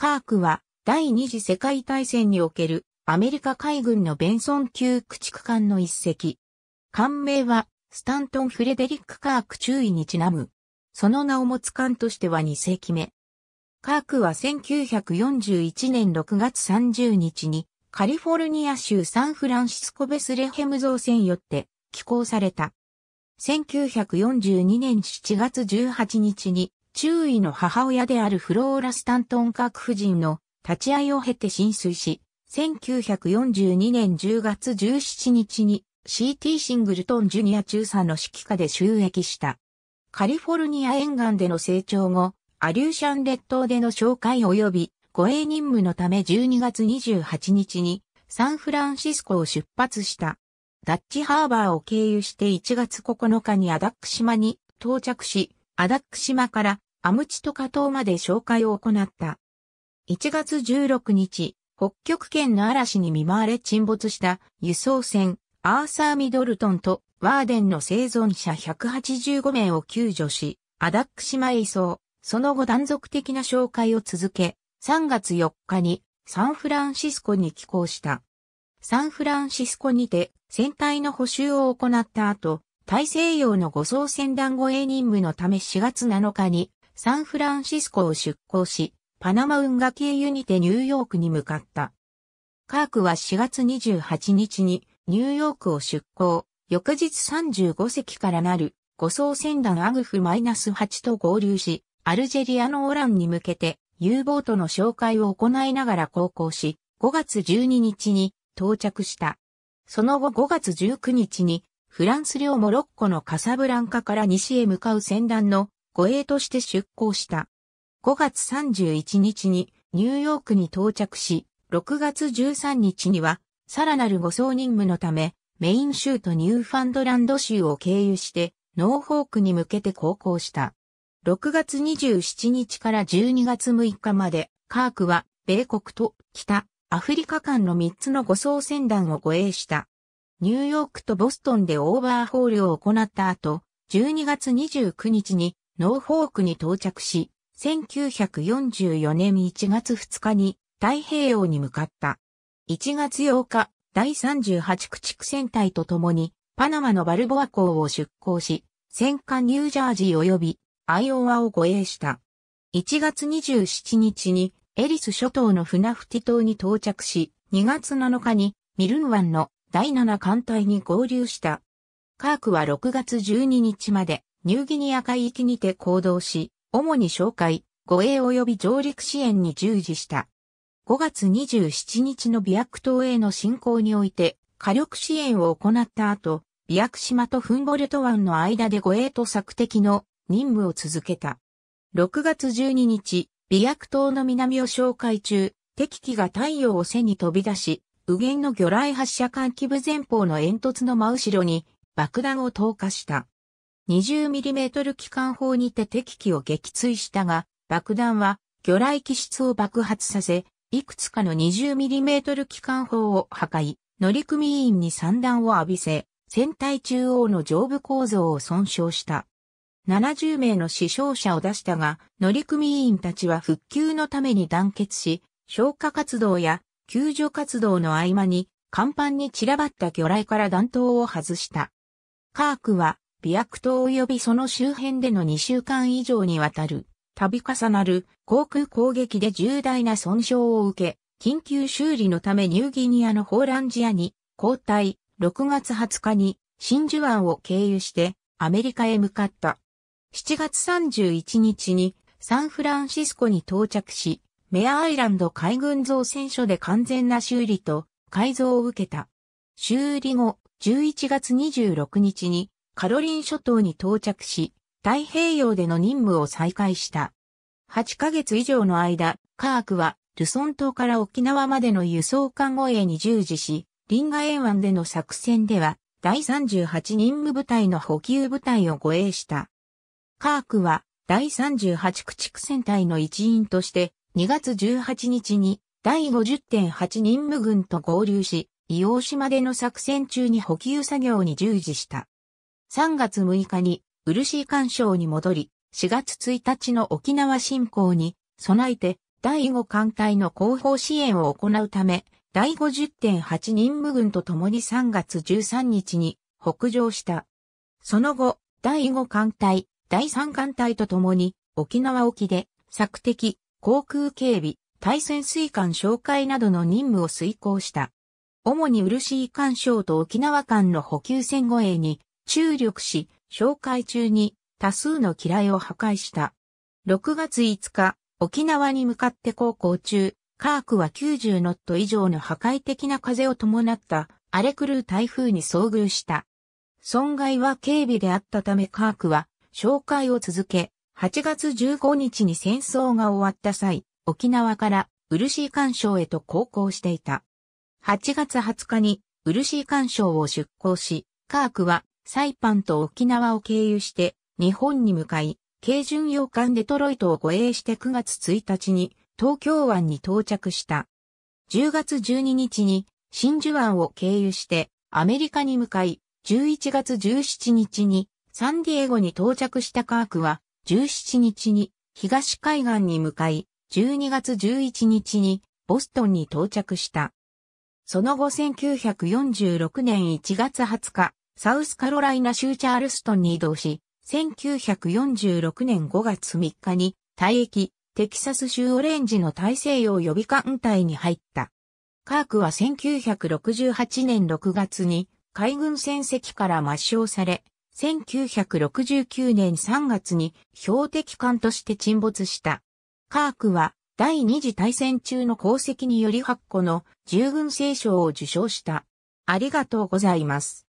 カークは第二次世界大戦におけるアメリカ海軍のベンソン級駆逐艦の一隻。艦名はスタントン・フレデリック・カーク中尉にちなむ。その名を持つ艦としては2世紀目。カークは1941年6月30日にカリフォルニア州サンフランシスコベスレヘム造船よって寄港された。1942年7月18日に中尉の母親であるフローラ・スタントンク夫人の立ち会いを経て浸水し、1942年10月17日に CT シングルトン・ジュニア中佐の指揮下で収益した。カリフォルニア沿岸での成長後、アリューシャン列島での紹介及び護衛任務のため12月28日にサンフランシスコを出発した。ダッチハーバーを経由して1月9日にアダック島に到着し、アダック島からアムチトカ島まで紹介を行った。1月16日、北極圏の嵐に見舞われ沈没した輸送船アーサー・ミドルトンとワーデンの生存者185名を救助し、アダック島へ移送、その後断続的な紹介を続け、3月4日にサンフランシスコに寄港した。サンフランシスコにて船体の補修を行った後、大西洋の護送船団護衛任務のため4月7日にサンフランシスコを出港し、パナマ運河経由にてニューヨークに向かった。カークは4月28日にニューヨークを出港、翌日35隻からなる護送船団アグフマイナス -8 と合流し、アルジェリアのオランに向けて U ボートの紹介を行いながら航行し、5月12日に到着した。その後5月19日にフランス領モロッコのカサブランカから西へ向かう船団の護衛として出港した。5月31日にニューヨークに到着し、6月13日にはさらなる護送任務のため、メイン州とニューファンドランド州を経由して、ノーフォークに向けて航行した。6月27日から12月6日まで、カークは、米国と北アフリカ間の3つの護送船団を護衛した。ニューヨークとボストンでオーバーホールを行った後、12月29日にノーフォークに到着し、1944年1月2日に太平洋に向かった。1月8日、第38駆逐船隊と共にパナマのバルボア港を出港し、戦艦ニュージャージー及びアイオワを護衛した。1月27日にエリス諸島のフナフティ島に到着し、2月7日にミルン湾の第7艦隊に合流した。カークは6月12日までニューギニア海域にて行動し、主に紹介、護衛及び上陸支援に従事した。5月27日のビアク島への侵攻において火力支援を行った後、ビアク島とフンボルト湾の間で護衛と索敵の任務を続けた。6月12日、ビアク島の南を紹介中、敵機が太陽を背に飛び出し、右舷の魚雷発射管基部前方の煙突の真後ろに爆弾を投下した。20mm 機関砲にて敵機を撃墜したが、爆弾は魚雷機質を爆発させ、いくつかの 20mm 機関砲を破壊、乗組員に散弾を浴びせ、船体中央の上部構造を損傷した。70名の死傷者を出したが、乗組員たちは復旧のために団結し、消火活動や救助活動の合間に、甲板に散らばった魚雷から弾頭を外した。カークは、ビアク島及びその周辺での2週間以上にわたる、度重なる航空攻撃で重大な損傷を受け、緊急修理のためニューギニアのホーランジアに交代、6月20日に真珠湾を経由してアメリカへ向かった。7月31日にサンフランシスコに到着し、メアアイランド海軍造船所で完全な修理と改造を受けた。修理後、11月26日にカロリン諸島に到着し、太平洋での任務を再開した。8ヶ月以上の間、カークはルソン島から沖縄までの輸送艦護衛に従事し、リンガ沿湾での作戦では、第38任務部隊の補給部隊を護衛した。カークは、第38駆逐戦隊の一員として、2月18日に第50.8任務軍と合流し、伊黄島での作戦中に補給作業に従事した。3月6日に漆干渉に戻り、4月1日の沖縄侵攻に備えて第5艦隊の後方支援を行うため、第50.8任務軍と共に3月13日に北上した。その後、第5艦隊、第3艦隊と共に沖縄沖で索敵、航空警備、対潜水艦紹介などの任務を遂行した。主に漆井艦省と沖縄艦の補給船護衛に注力し、紹介中に多数の機雷を破壊した。6月5日、沖縄に向かって航行中、カークは90ノット以上の破壊的な風を伴った荒れ狂う台風に遭遇した。損害は警備であったためカークは紹介を続け、8月15日に戦争が終わった際、沖縄から漆干渉へと航行していた。8月20日に漆干渉を出港し、カークはサイパンと沖縄を経由して日本に向かい、軽巡洋艦デトロイトを護衛して9月1日に東京湾に到着した。10月12日に真珠湾を経由してアメリカに向かい、11月17日にサンディエゴに到着したカークは17日に東海岸に向かい、12月11日にボストンに到着した。その後1946年1月20日、サウスカロライナ州チャールストンに移動し、1946年5月3日に退役、テキサス州オレンジの大西洋予備艦隊に入った。カークは1968年6月に海軍戦績から抹消され、1969年3月に標的艦として沈没した。カークは第二次大戦中の功績により8個の従軍聖賞を受賞した。ありがとうございます。